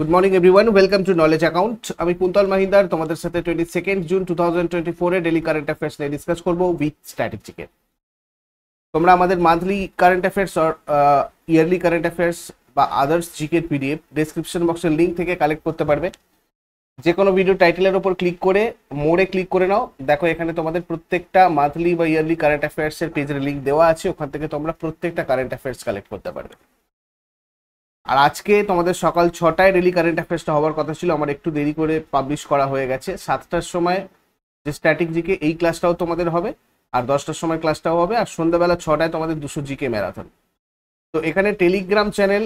good morning everyone welcome to knowledge account আমি কুন্তল মাহিন্দার তোমাদের সাথে twenty second June two thousand twenty ফোরে daily current affairs নিয়ে discuss করবো উইথ স্ট্র্যাটেজিকে তোমরা আমাদের monthly current affairs or yearly current affairs বা আদার্স জিকের পিডিএফ ডেসক্রিপশন বক্সের লিঙ্ক থেকে কালেক্ট করতে পারবে যে কোনো ভিডিও টাইটেলের ওপর ক্লিক করে মোড়ে ক্লিক করে নাও দেখো এখানে তোমাদের প্রত্যেকটা মান্থলি বা ইয়ারলি কারেন্ট অ্যাফেয়ার্সের পেজের লিঙ্ক দেওয়া আছে ওখান থেকে তোমরা প্রত্যেকটা কারেন্ট অ্যাফেয়ার্স কালেক্ট করতে পারবে আর আজকে তোমাদের সকাল ছটায় ডেলি কারেন্ট অ্যাফেয়ার্সটা হওয়ার কথা ছিল আমার একটু দেরি করে পাবলিশ করা হয়ে গেছে সাতটার সময় যে স্ট্যাটিক জিকে এই ক্লাসটাও তোমাদের হবে আর দশটার সময় ক্লাসটাও হবে আর সন্ধ্যাবেলা ছটায় তোমাদের দুশো জিকে ম্যারাথন তো এখানে টেলিগ্রাম চ্যানেল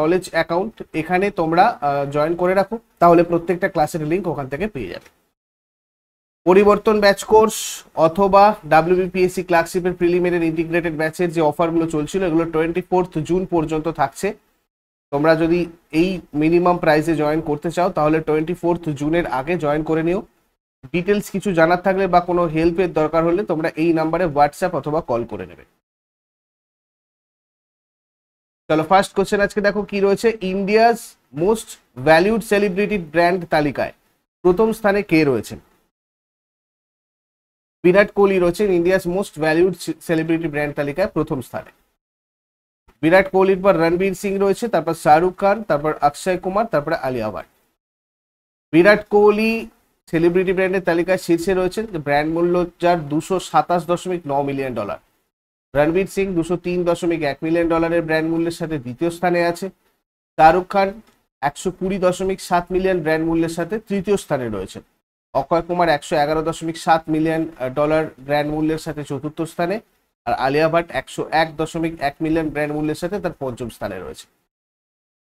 নলেজ অ্যাকাউন্ট এখানে তোমরা জয়েন করে রাখো তাহলে প্রত্যেকটা ক্লাসের লিঙ্ক ওখান থেকে পেয়ে যাবে পরিবর্তন ব্যাচ কোর্স অথবা ডাব্লিউবিপিএসসি ক্লার্কশিপের প্রিলিমিনারি ইন্টিগ্রেটেড ব্যাচের যে অফারগুলো চলছিল এগুলো টোয়েন্টি ফোর্থ জুন পর্যন্ত থাকছে তোমরা যদি এই মিনিমাম প্রাইসে জয়েন করতে চাও তাহলে টোয়েন্টি ফোর্থ জুনের আগে জয়েন করে নিও ডিটেলস কিছু জানার থাকলে বা কোনো হেল্পের দরকার হলে তোমরা এই নাম্বারে হোয়াটসঅ্যাপ অথবা কল করে নেবে চলো ফার্স্ট কোশ্চেন আজকে দেখো কি রয়েছে India's most valued celebrity brand তালিকায় প্রথম স্থানে কে রয়েছেন বিরাট কোহলি রয়েছেন India's most valued celebrity brand তালিকায় প্রথম স্থানে বিরাট কোহলির পর রণবীর সিং রয়েছে তারপর শাহরুখ খান তারপর অক্ষয় কুমার তারপরে আলিয়া ভাট বিরাট কোহলি সেলিব্রিটি ব্র্যান্ডের তালিকায় শীর্ষে রয়েছেন ব্র্যান্ড মূল্য যার দুশো সাতাশ দশমিক ন মিলিয়ন ডলার রণবীর সিং দুশো তিন দশমিক এক মিলিয়ন ডলারের ব্র্যান্ড মূল্যের সাথে দ্বিতীয় স্থানে আছে শাহরুখ খান একশো কুড়ি দশমিক সাত মিলিয়ন ব্র্যান্ড মূল্যের সাথে তৃতীয় স্থানে রয়েছে অক্ষয় কুমার একশো এগারো দশমিক সাত মিলিয়ন ডলার ব্র্যান্ড মূল্যের সাথে চতুর্থ স্থানে আর আলিয়া ভাট একশো এক দশমিক এক মিলিয়ন ব্র্যান্ড মূল্যের সাথে তার পঞ্চম স্থানে রয়েছে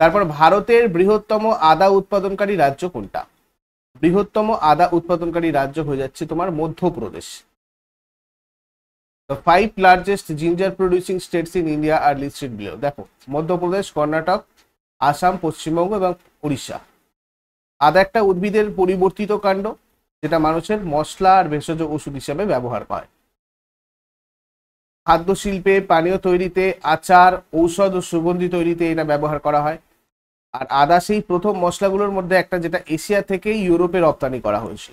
তারপর ভারতের বৃহত্তম আদা উৎপাদনকারী রাজ্য কোনটা বৃহত্তম আদা উৎপাদনকারী রাজ্য হয়ে যাচ্ছে তোমার Madhya Pradesh five largest ginger producing states in India আর লিস্টেড বিলো দেখো মধ্যপ্রদেশ কর্ণাটক আসাম পশ্চিমবঙ্গ এবং উড়িষ্যা আদা একটা উদ্ভিদের পরিবর্তিত কাণ্ড যেটা মানুষের মশলা আর ভেষজ ওষুধ হিসাবে ব্যবহার হয় খাদ্যশিল্পে পানীয় তৈরিতে আচার ঔষধ ও সুগন্ধি তৈরিতে এটা ব্যবহার করা হয় আর আদা সেই প্রথম মশলাগুলোর মধ্যে একটা যেটা এশিয়া থেকে ইউরোপে রপ্তানি করা হয়েছে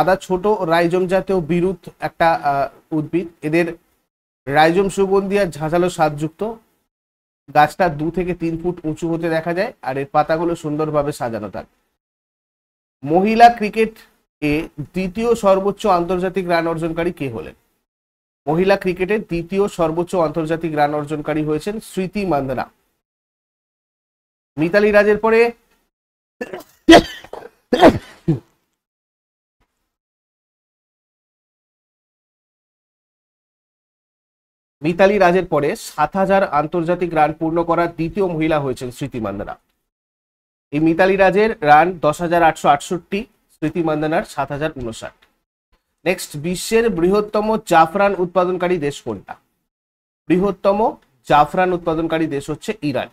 আদা ছোট রাইজম জাতীয় বিরুদ্ধ একটা উদ্ভিদ এদের রাইজম সুগন্ধি আর ঝাঁঝালো স্বাদযুক্ত গাছটা দু থেকে তিন ফুট উঁচু হতে দেখা যায় আর এর পাতাগুলো সুন্দরভাবে সাজানো থাকে মহিলা ক্রিকেট এ দ্বিতীয় সর্বোচ্চ আন্তর্জাতিক রান অর্জনকারী কে হলেন মহিলা ক্রিকেটের দ্বিতীয় সর্বোচ্চ আন্তর্জাতিক রান অর্জনকারী হয়েছেন স্মৃতি মান্দনা মিতালি রাজের পরে মিতালি রাজের পরে সাত হাজার আন্তর্জাতিক রান পূর্ণ করার দ্বিতীয় মহিলা হয়েছেন স্মৃতি মান্দনা এই মিতালি রাজের রান দশ হাজার আটশো আটষট্টি স্মৃতি মান্দানার সাত হাজার উনষাট নেক্সট বিশ্বের বৃহত্তম জাফরান উৎপাদনকারী দেশ কোনটা বৃহত্তম জাফরান উৎপাদনকারী দেশ হচ্ছে ইরান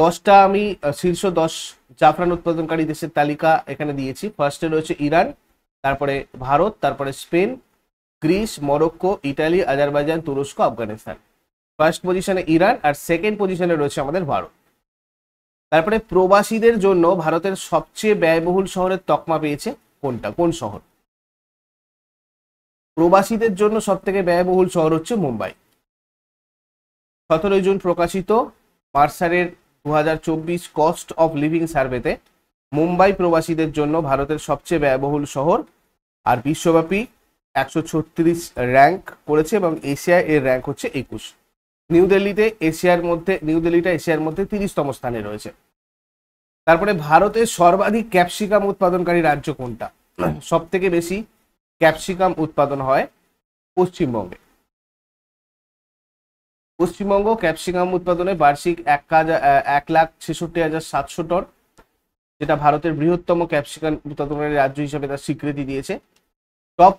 দশটা আমি শীর্ষ দশ জাফরান উৎপাদনকারী দেশের তালিকা এখানে দিয়েছি ফার্স্টে রয়েছে ইরান তারপরে ভারত তারপরে Spain Greece Morocco Italy Azerbaijan তুরস্ক আফগানিস্তান ফার্স্ট পজিশনে ইরান আর সেকেন্ড পজিশনে রয়েছে আমাদের ভারত তারপরে প্রবাসীদের জন্য ভারতের সবচেয়ে ব্যয়বহুল শহরের তকমা পেয়েছে কোনটা কোন শহর প্রবাসীদের জন্য সবথেকে ব্যয়বহুল শহর হচ্ছে মুম্বাই সতেরোই জুন প্রকাশিত মার্সারের দু কস্ট অফ লিভিং সার্ভেতে মুম্বাই প্রবাসীদের জন্য ভারতের সবচেয়ে ব্যয়বহুল শহর আর বিশ্বব্যাপী একশো ছত্রিশ র্যাঙ্ক করেছে এবং এশিয়ায় এর র্যাঙ্ক হচ্ছে একুশ নিউ দিল্লিতে এশিয়ার মধ্যে নিউ দিল্লিটা এশিয়ার মধ্যে তিরিশতম স্থানে রয়েছে তারপরে ভারতের সর্বাধিক ক্যাপসিকাম উৎপাদনকারী রাজ্য কোনটা সব থেকে বেশি ক্যাপসিকাম উৎপাদন হয় পশ্চিমবঙ্গে পশ্চিমবঙ্গ ক্যাপসিকাম উৎপাদনে বার্ষিক এক হাজার এক লাখ ছেষট্টি হাজার সাতশো টন যেটা ভারতের বৃহত্তম ক্যাপসিকাম উৎপাদনের রাজ্য হিসেবে তার স্বীকৃতি দিয়েছে টপ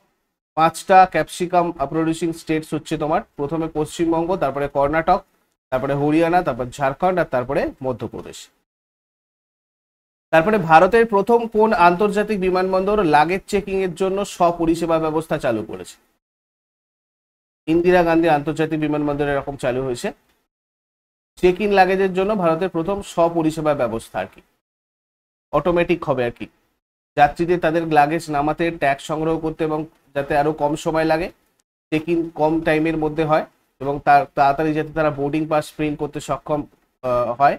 পাঁচটা ক্যাপসিকাম প্রডিউসিং স্টেটস হচ্ছে তোমার প্রথমে পশ্চিমবঙ্গ তারপরে কর্ণাটক তারপরে হরিয়ানা তারপর ঝাড়খণ্ড আর তারপরে মধ্যপ্রদেশ তারপরে ভারতের প্রথম কোন আন্তর্জাতিক বিমানবন্দর লাগেজ চেকিং এর জন্য স্বপরিষেবা ব্যবস্থা চালু করেছে ইন্দিরা গান্ধী আন্তর্জাতিক বিমানবন্দর এরকম চালু হয়েছে চেক ইন লাগেজের জন্য ভারতের প্রথম স্বপরিষেবা ব্যবস্থা আর কি অটোমেটিক হবে আর কি যাত্রীদের তাদের লাগেজ নামাতে ট্যাক্স সংগ্রহ করতে এবং যাতে আরও কম সময় লাগে চেক ইন কম টাইমের মধ্যে হয় এবং তার তাড়াতাড়ি যাতে তারা বোর্ডিং পাস প্রিন্ট করতে সক্ষম হয়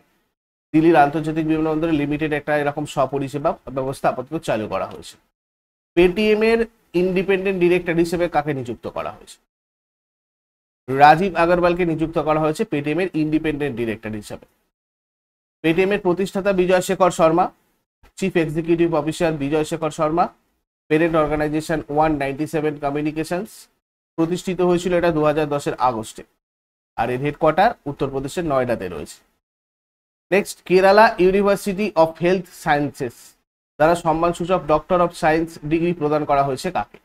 দিল্লির আন্তর্জাতিক বিমানবন্দরে লিমিটেড একটা এরকম স্বপরিষেবা ব্যবস্থা আপাতত চালু করা হয়েছে পেটিএমের ইন্ডিপেন্ডেন্ট ডিরেক্টর হিসেবে কাকে নিযুক্ত করা হয়েছে রাজীব আগরওয়ালকে নিযুক্ত করা হয়েছে পেটিএমের ইন্ডিপেন্ডেন্ট ডিরেক্টর হিসেবে পেটিএমের প্রতিষ্ঠাতা Vijay Shekhar Sharma chief executive officer Vijay Shekhar Sharma parent organisation one ninety seven communications প্রতিষ্ঠিত হয়েছিল এটা দু হাজার দশের আগস্টে আর এর হেডকোয়ার্টার উত্তরপ্রদেশের নয়ডাতে রয়েছে next Kerala university of health sciences দ্বারা সম্মানসূচক ডক্টর অফ সায়েন্স ডিগ্রি প্রদান করা হয়েছে কাকে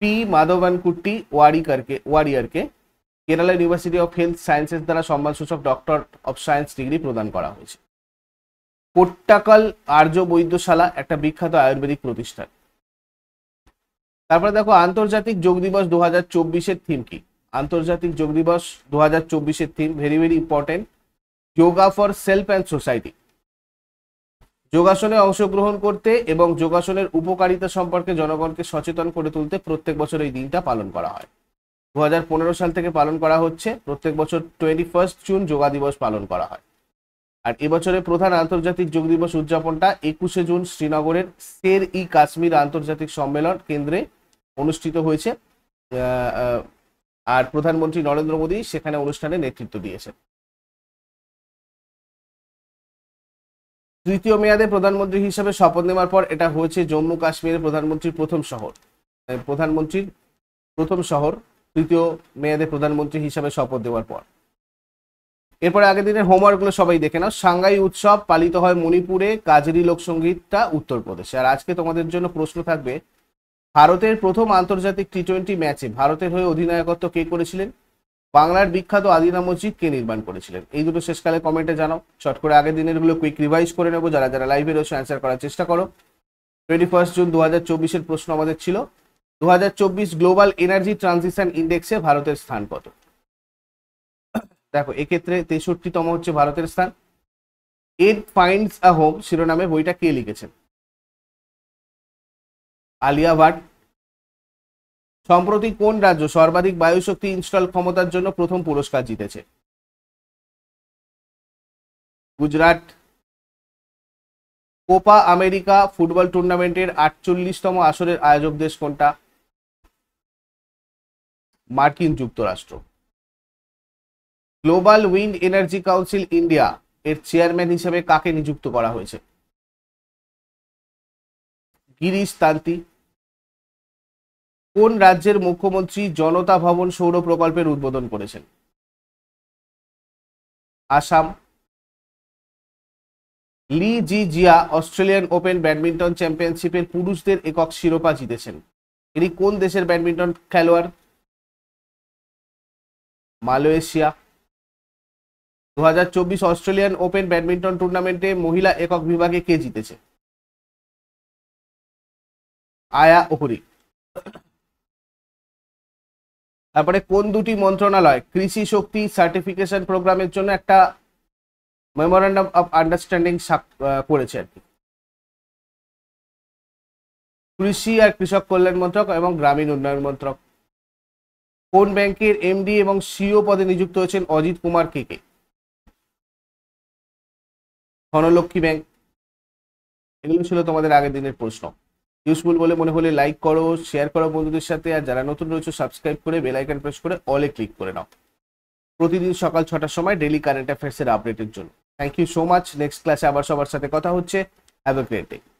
পি মাধবান কুট্টি ওয়ারিকারকে ওয়ারিয়ারকে Kerala university of health sciences দ্বারা সম্মানসূচক ডক্টর অফ সায়েন্স ডিগ্রি প্রদান করা হয়েছে কোট্টাকাল আর্য বৈদ্যশালা একটা বিখ্যাত আয়ুর্বেদিক প্রতিষ্ঠান তারপরে দেখো আন্তর্জাতিক যোগ দিবস দু হাজার থিম কি আন্তর্জাতিক যোগ দিবস দু হাজার theme very very important yoga for self and society যোগাসনে অংশগ্রহণ করতে এবং যোগাসনের উপকারিতা সম্পর্কে জনগণকে সচেতন করে তুলতে প্রত্যেক বছর এই দিনটা পালন করা হয় দু সাল থেকে পালন করা হচ্ছে প্রত্যেক বছর টোয়েন্টি ফার্স্ট জুন যোগা দিবস পালন করা হয় আর এবছরের প্রধান আন্তর্জাতিক যোগ দিবস উদযাপনটা একুশে জুন শ্রীনগরের সের ই কাশ্মীর আন্তর্জাতিক সম্মেলন কেন্দ্রে অনুষ্ঠিত হয়েছে আর প্রধানমন্ত্রী নরেন্দ্র মোদী সেখানে অনুষ্ঠানে নেতৃত্ব দিয়েছেন তৃতীয় মেয়াদে প্রধানমন্ত্রী হিসাবে শপথ নেওয়ার পর এটা হয়েছে জম্মু কাশ্মীরের প্রধানমন্ত্রীর প্রথম শহর প্রধানমন্ত্রীর প্রথম শহর তৃতীয় মেয়াদে প্রধানমন্ত্রী হিসাবে শপথ দেওয়ার পর এরপরে আগের দিনের হোমওয়ার্কগুলো সবাই দেখে নাও সাংগাই উৎসব পালিত হয় মণিপুরে কাজেরি লোকসঙ্গীতটা উত্তরপ্রদেশে আর আজকে তোমাদের জন্য প্রশ্ন থাকবে ভারতের প্রথম আন্তর্জাতিক টি টোয়েন্টি ম্যাচে ভারতের হয়ে অধিনায়কত্ব কে করেছিলেন বাংলার বিখ্যাত আদিনা মসজিদ কে নির্মাণ করেছিলেন এই দুটো শেষকালে কমেন্টে জানাও শর্ট করে আগের দিনের গুলো কুইক রিভাইজ করে নেবো যারা যারা লাইভে রয়েছে অ্যান্সার করার চেষ্টা করো টোয়েন্টি ফার্স্ট জুন দু হাজার চব্বিশের প্রশ্ন আমাদের ছিল দু চব্বিশ গ্লোবাল এনার্জি ট্রানজিশন ইন্ডেক্সে ভারতের স্থান কত দেখো এক্ষেত্রে তেষট্টিতম হচ্ছে ভারতের স্থান এড ফাইন্ডস আ হোম শিরোনামে বইটা কে লিখেছেন আলিয়া ভাট সম্প্রতি কোন রাজ্য সর্বাধিক বায়ুশক্তি ইনস্টল ক্ষমতার জন্য প্রথম পুরস্কার জিতেছে গুজরাট কোপা আমেরিকা ফুটবল টুর্নামেন্টের আটচল্লিশতম আসরের আয়োজক দেশ কোনটা মার্কিন যুক্তরাষ্ট্র global wind energy council India এর চেয়ারম্যান হিসেবে কাকে নিযুক্ত করা হয়েছে গিরিশ তান্তি কোন রাজ্যের মুখ্যমন্ত্রী জনতা ভবন সৌর প্রকল্পের উদ্বোধন করেছেন Assam Lee Zii Jia Australian open badminton চ্যাম্পিয়নশিপের পুরুষদের একক শিরোপা জিতেছেন তিনি কোন দেশের ব্যাডমিন্টন খেলোয়াড় মালয়েশিয়া দু অস্ট্রেলিয়ান ওপেন ব্যাডমিন্টন টুর্নামেন্টে মহিলা একক বিভাগে কে জিতেছে আয়া ওহরি তারপরে কোন দুটি মন্ত্রণালয় কৃষি শক্তি সার্টিফিকেশন প্রোগ্রামের জন্য একটা মেমোরান্ডাম অফ আন্ডারস্ট্যান্ডিং করেছে আর কি কৃষি আর কৃষক কল্যাণ মন্ত্রক এবং গ্রামীণ উন্নয়ন মন্ত্রক কোন ব্যাংকের এমডি এবং সিও পদে নিযুক্ত হয়েছেন Ajit Kumar K K Dhanlaxmi bank এগুলো ছিল তোমাদের আগের দিনের প্রশ্ন ইউজফুল বলে মনে হলে লাইক করো শেয়ার করো বন্ধুদের সাথে আর যারা নতুন রয়েছে সাবস্ক্রাইব করে বেল আইকন প্রেস করে অলে ক্লিক করে নাও প্রতিদিন সকাল ছটার সময় ডেলি কারেন্ট অ্যাফেয়ার্সের আপডেটের জন্য thank you so much next ক্লাসে আবার সবার সাথে কথা হচ্ছে হ্যাভ এ গ্রেট ডে